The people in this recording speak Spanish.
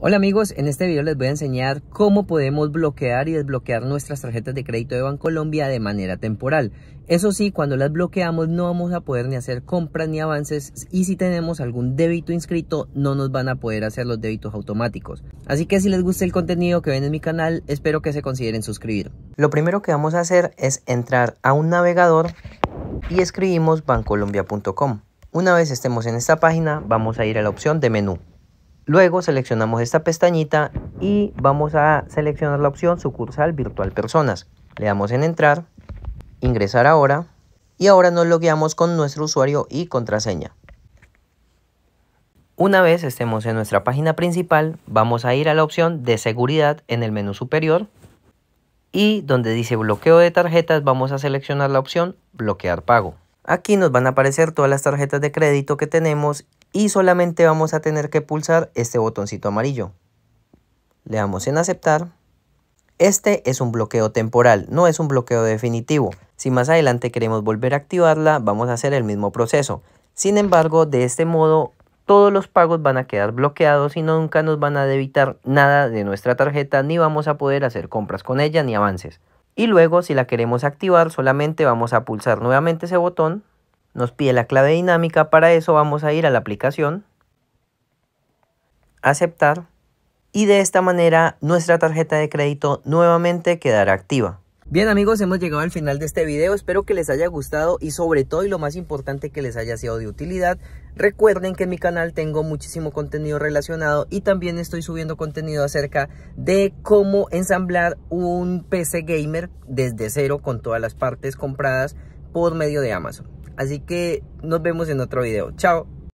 Hola amigos, en este video les voy a enseñar cómo podemos bloquear y desbloquear nuestras tarjetas de crédito de Bancolombia de manera temporal. Eso sí, cuando las bloqueamos no vamos a poder ni hacer compras ni avances y si tenemos algún débito inscrito no nos van a poder hacer los débitos automáticos. Así que si les gusta el contenido que ven en mi canal, espero que se consideren suscribir. Lo primero que vamos a hacer es entrar a un navegador y escribimos bancolombia.com. Una vez estemos en esta página, vamos a ir a la opción de menú. Luego seleccionamos esta pestañita y vamos a seleccionar la opción sucursal virtual personas. Le damos en entrar, ingresar ahora y ahora nos logueamos con nuestro usuario y contraseña. Una vez estemos en nuestra página principal, vamos a ir a la opción de seguridad en el menú superior y donde dice bloqueo de tarjetas vamos a seleccionar la opción bloquear pago. Aquí nos van a aparecer todas las tarjetas de crédito que tenemos y solamente vamos a tener que pulsar este botoncito amarillo. Le damos en aceptar. Este es un bloqueo temporal, no es un bloqueo definitivo. Si más adelante queremos volver a activarla, vamos a hacer el mismo proceso. Sin embargo, de este modo, todos los pagos van a quedar bloqueados y nunca nos van a debitar nada de nuestra tarjeta, ni vamos a poder hacer compras con ella ni avances. Y luego si la queremos activar solamente vamos a pulsar nuevamente ese botón. Nos pide la clave dinámica, para eso vamos a ir a la aplicación, aceptar y de esta manera nuestra tarjeta de crédito nuevamente quedará activa. Bien amigos, hemos llegado al final de este video, espero que les haya gustado y sobre todo y lo más importante que les haya sido de utilidad. Recuerden que en mi canal tengo muchísimo contenido relacionado y también estoy subiendo contenido acerca de cómo ensamblar un PC gamer desde cero con todas las partes compradas por medio de Amazon. Así que nos vemos en otro video. Chao.